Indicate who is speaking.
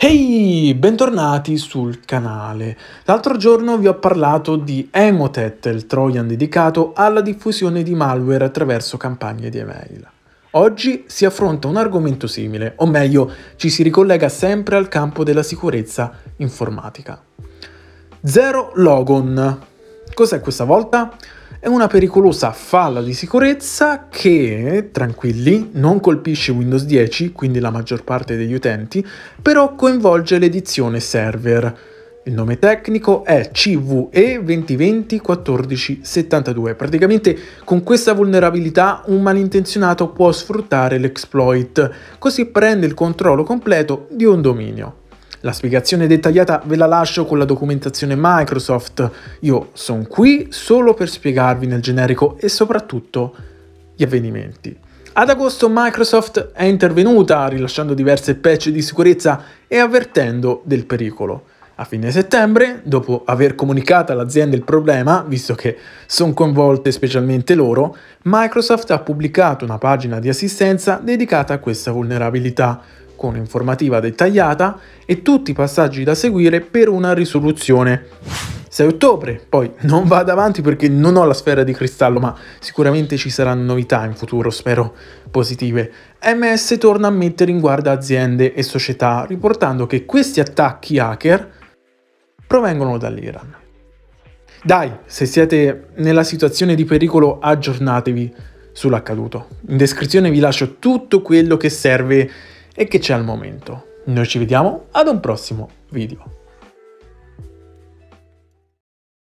Speaker 1: Ehi, hey, bentornati sul canale. L'altro giorno vi ho parlato di Emotet, il Trojan dedicato alla diffusione di malware attraverso campagne di email. Oggi si affronta un argomento simile, o meglio, ci si ricollega sempre al campo della sicurezza informatica. Zero Logon. Cos'è questa volta? È una pericolosa falla di sicurezza che, tranquilli, non colpisce Windows 10, quindi la maggior parte degli utenti, però coinvolge l'edizione server. Il nome tecnico è CVE 2020-1472. Praticamente con questa vulnerabilità un malintenzionato può sfruttare l'exploit, così prende il controllo completo di un dominio. La spiegazione dettagliata ve la lascio con la documentazione Microsoft. Io sono qui solo per spiegarvi nel generico e soprattutto gli avvenimenti. Ad agosto Microsoft è intervenuta rilasciando diverse patch di sicurezza e avvertendo del pericolo. A fine settembre, dopo aver comunicato all'azienda il problema, visto che sono coinvolte specialmente loro, Microsoft ha pubblicato una pagina di assistenza dedicata a questa vulnerabilità, con informativa dettagliata e tutti i passaggi da seguire per una risoluzione. 6 ottobre, poi non vado avanti perché non ho la sfera di cristallo, ma sicuramente ci saranno novità in futuro, spero positive. MS torna a mettere in guardia aziende e società, riportando che questi attacchi hacker provengono dall'Iran. Dai, se siete nella situazione di pericolo, aggiornatevi sull'accaduto. In descrizione vi lascio tutto quello che serve e che c'è al momento. Noi ci vediamo ad un prossimo video.